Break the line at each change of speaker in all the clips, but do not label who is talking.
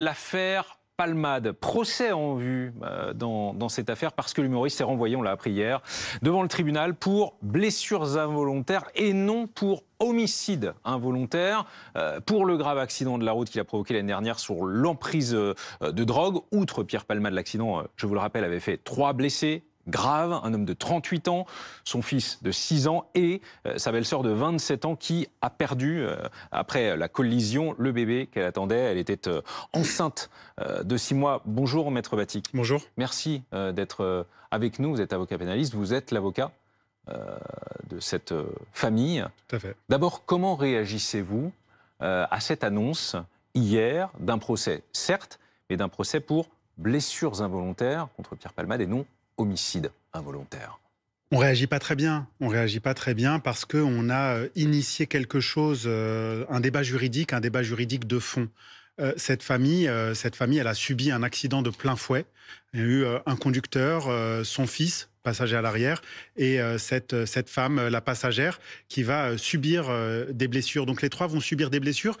L'affaire Palmade, procès en vue euh, dans, cette affaire parce que l'humoriste est renvoyé, on l'a appris hier, devant le tribunal pour blessures involontaires et non pour homicide involontaire euh, pour le grave accident de la route qu'il a provoqué l'année dernière sur l'emprise euh, de drogue. Outre Pierre Palmade, l'accident, je vous le rappelle, avait fait trois blessés, grave, un homme de 38 ans, son fils de 6 ans et euh, sa belle-sœur de 27 ans qui a perdu, euh, après la collision, le bébé qu'elle attendait. Elle était euh, enceinte de 6 mois. Bonjour, maître Batik. Bonjour. Merci d'être avec nous. Vous êtes avocat pénaliste, vous êtes l'avocat de cette famille. Tout à fait. D'abord, comment réagissez-vous à cette annonce hier d'un procès, certes, mais d'un procès pour blessures involontaires contre Pierre Palmade et non homicide involontaire
on réagit pas très bien. On réagit pas très bien parce qu'on a euh, initié quelque chose, euh, un débat juridique, un débat juridique de fond. Euh, cette famille, cette famille, elle a subi un accident de plein fouet. Il y a eu un conducteur, son fils, passager à l'arrière, et euh, cette, euh, cette femme, euh, la passagère, qui va subir des blessures. Donc les trois vont subir des blessures.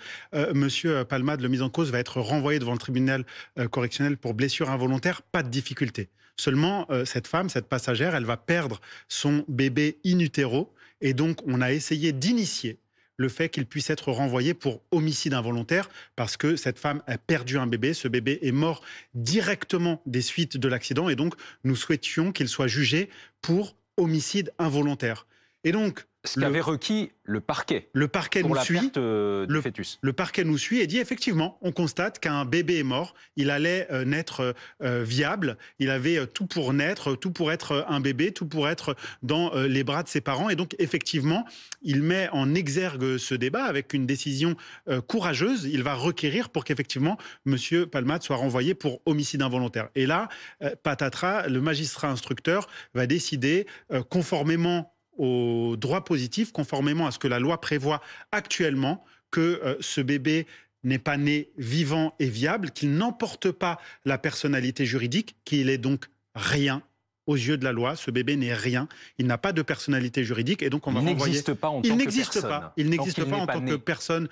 Monsieur Palmade, le mise en cause, va être renvoyé devant le tribunal correctionnel pour blessure involontaire, pas de difficulté. Seulement, cette femme, cette passagère, elle va perdre son bébé in utero, et donc on a essayé d'initier le fait qu'il puisse être renvoyé pour homicide involontaire parce que cette femme a perdu un bébé. Ce bébé est mort directement des suites de l'accident et donc nous souhaitions qu'il soit jugé pour homicide involontaire. Et donc, ce qu'avait requis
le parquet. Le
parquet nous suit. Euh, le, fœtus. le parquet nous suit et dit effectivement, on constate qu'un bébé est mort. Il allait euh, naître euh, viable. Il avait tout pour naître, tout pour être un bébé, tout pour être dans les bras de ses parents. Et donc effectivement, il met en exergue ce débat avec une décision courageuse. Il va requérir pour qu'effectivement Monsieur Palmat soit renvoyé pour homicide involontaire. Et là, patatras, le magistrat instructeur va décider conformément au droit positif, conformément à ce que la loi prévoit actuellement, que euh, ce bébé n'est pas né vivant et viable, qu'il n'emporte pas la personnalité juridique, qu'il est donc rien aux yeux de la loi, ce bébé n'est rien. Il n'a pas de personnalité juridique et donc on va il N'existe pas en il n'existe pas. Il n'existe pas en tant que personne.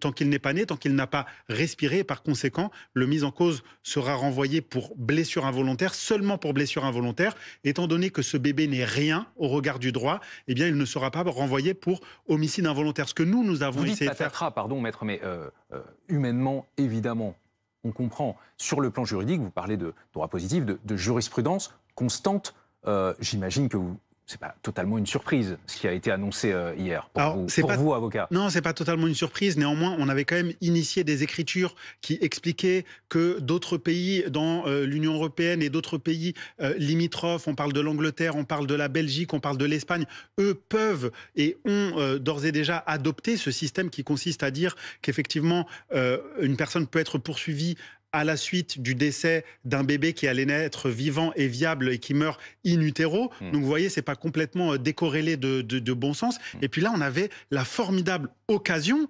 tant qu'il n'est pas né, tant qu'il n'a pas respiré. par conséquent, le mis en cause sera renvoyé pour blessure involontaire, seulement pour blessure involontaire. Étant donné que ce bébé n'est rien au regard du droit, eh bien, il ne sera pas renvoyé pour homicide
involontaire. Ce que nous, nous avons essayé de faire. pardon, maître, mais euh, euh, humainement, évidemment, on comprend. Sur le plan juridique, vous parlez de droit positif, de jurisprudence constante, euh, j'imagine que vous, c'est pas totalement une surprise ce qui a été annoncé euh, hier pour, vous, avocat.
Non, c'est pas totalement une surprise. Néanmoins, on avait quand même initié des écritures qui expliquaient que d'autres pays dans euh, l'Union européenne et d'autres pays limitrophes, on parle de l'Angleterre, on parle de la Belgique, on parle de l'Espagne, eux peuvent et ont d'ores et déjà adopté ce système qui consiste à dire qu'effectivement une personne peut être poursuivie à la suite du décès d'un bébé qui allait naître vivant et viable et qui meurt in utero. Hmm. Donc vous voyez, c'est pas complètement euh, décorrélé de, bon sens. Hmm. Et puis là, on avait la formidable occasion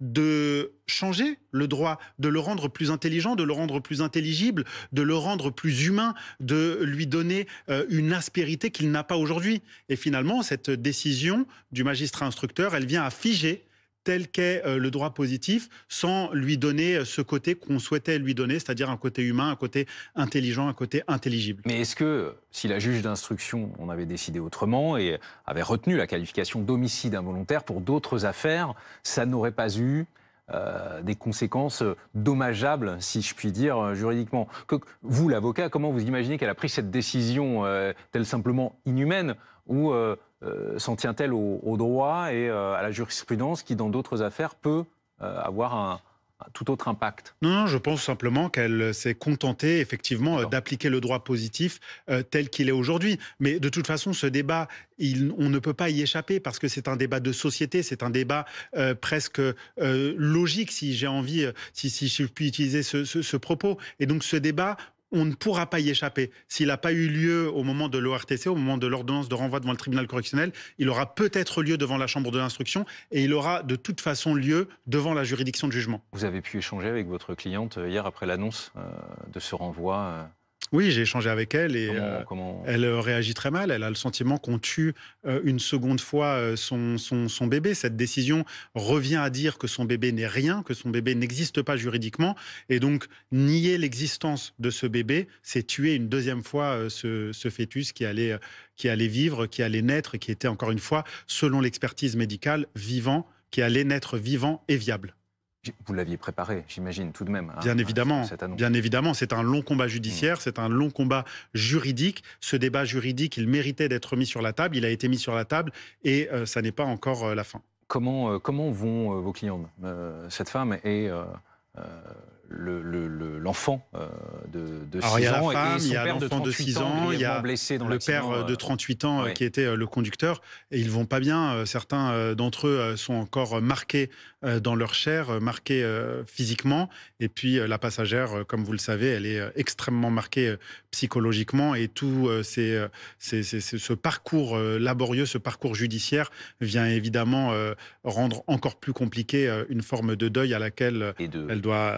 de changer le droit, de le rendre plus intelligent, de le rendre plus intelligible, de le rendre plus humain, de lui donner euh, une aspérité qu'il n'a pas aujourd'hui. Et finalement, cette décision du magistrat instructeur, elle vient à figer tel qu'est euh, le droit positif, sans lui donner euh, ce côté qu'on souhaitait
lui donner, c'est-à-dire un côté humain, un côté intelligent, un côté intelligible. Mais est-ce que si la juge d'instruction en avait décidé autrement et avait retenu la qualification d'homicide involontaire pour d'autres affaires, ça n'aurait pas eu euh, des conséquences dommageables, si je puis dire, euh, juridiquement. Que, vous, l'avocat, comment vous imaginez qu'elle a pris cette décision euh, telle simplement inhumaine ou s'en tient-elle au, droit et à la jurisprudence qui, dans d'autres affaires, peut avoir un, tout autre impact Non, je pense
simplement qu'elle s'est contentée effectivement d'appliquer le droit positif euh, tel qu'il est aujourd'hui. Mais de toute façon, ce débat, on ne peut pas y échapper parce que c'est un débat de société, c'est un débat euh, presque euh, logique, si j'ai envie, si, si, je puis utiliser ce propos. Et donc ce débat, on ne pourra pas y échapper. S'il n'a pas eu lieu au moment de l'ORTC, au moment de l'ordonnance de renvoi devant le tribunal correctionnel, il aura peut-être lieu devant la chambre de l'instruction et il aura de toute façon lieu devant la juridiction de jugement.
Vous avez pu échanger avec votre cliente euh, hier après l'annonce euh, de ce renvoi euh,
oui, j'ai échangé avec elle et euh, elle euh, réagit très mal. Elle a le sentiment qu'on tue euh, une seconde fois son, son, bébé. Cette décision revient à dire que son bébé n'est rien, que son bébé n'existe pas juridiquement. Et donc, nier l'existence de ce bébé, c'est tuer une deuxième fois ce, ce, fœtus qui allait, qui allait vivre, qui allait naître, qui était encore une fois, selon l'expertise médicale, vivant, qui allait naître vivant et viable. Vous l'aviez préparé, j'imagine, tout de même. Hein, Bien euh, évidemment. Bien évidemment, c'est un long combat judiciaire, mm. c'est un long combat juridique. Ce débat juridique, il méritait d'être mis sur la table, il a été mis sur la table et euh, ça n'est pas encore euh, la fin. Comment,
comment vont vos clients cette femme et l'enfant le, euh, de, de 6 ans. Il y a la femme, il y a l'enfant de 6 euh, ans, il y a le père de
38 ans qui était euh, le conducteur. Et ils vont pas bien. Certains d'entre eux sont encore marqués dans leur chair, marqués physiquement. Et puis la passagère, comme vous le savez, elle est extrêmement marquée psychologiquement. Et tout c'est ce parcours laborieux, ce parcours judiciaire vient évidemment rendre encore plus compliqué une forme de deuil à laquelle elle doit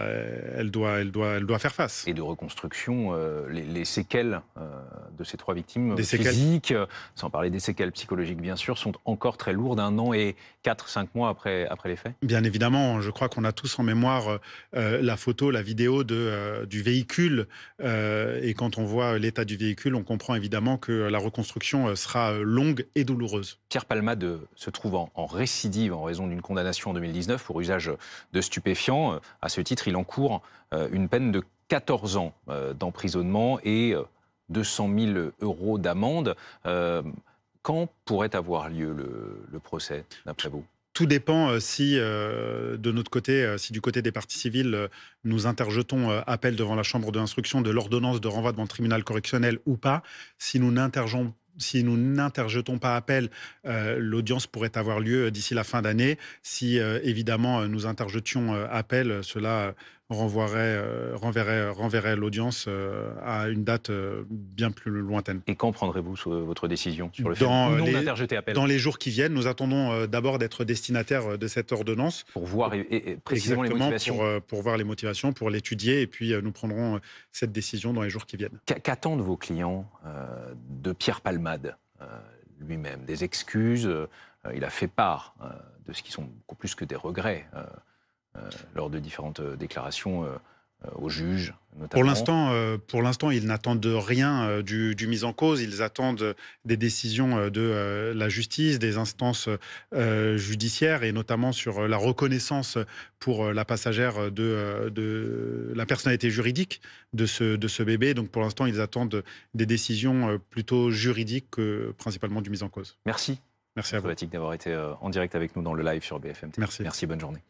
elle, doit, elle, doit,
elle doit faire face. Et de reconstruction, euh, les, séquelles euh, de ces trois victimes euh, physiques, sans parler des séquelles psychologiques bien sûr, sont encore très lourdes un an et quatre, cinq mois après, après les faits
Bien évidemment, je crois qu'on a tous en mémoire la photo, la vidéo de, du véhicule. et quand on voit l'état du véhicule, on comprend évidemment que la
reconstruction sera longue et douloureuse. Pierre Palmade se trouve en, en récidive en raison d'une condamnation en 2019 pour usage de stupéfiants. À ce titre, il encourt euh, une peine de 14 ans euh, d'emprisonnement et 200 euh, 000 euros d'amende. quand pourrait avoir lieu le, procès, d'après vous tout
dépend si, de notre côté, si du côté des parties civiles, nous interjetons appel devant la Chambre de l'instruction de l'ordonnance de renvoi devant le tribunal correctionnel ou pas. Si nous n'interjetons si pas appel, l'audience pourrait avoir lieu d'ici la fin d'année. Si évidemment nous interjetions appel, cela renvoierait, euh, renverrait, euh, renverrait l'audience euh, à une date bien plus lointaine. Et quand prendrez-vous
votre décision sur le fait les, appel. Dans les
jours qui viennent, nous attendons d'abord d'être destinataires de cette ordonnance. Pour voir et, précisément les motivations. Pour, voir les motivations, pour l'étudier, et puis
nous prendrons cette décision dans les jours qui viennent. Qu'attendent vos clients de Pierre Palmade lui-même Des excuses Il a fait part de ce qui sont beaucoup plus que des regrets euh, lors de différentes euh, déclarations euh, aux juges. Notamment. Pour l'instant,
pour l'instant, ils n'attendent rien
du, du, mise en cause. Ils attendent
des décisions de la justice, des instances judiciaires, et notamment sur la reconnaissance pour la passagère de, la personnalité juridique de ce, de ce bébé. Donc, pour l'instant, ils attendent des décisions plutôt juridiques que principalement du mise en cause.
Merci. Merci à vous. d'avoir été en direct avec nous dans le live sur BFM TV. Merci. Merci. Bonne journée.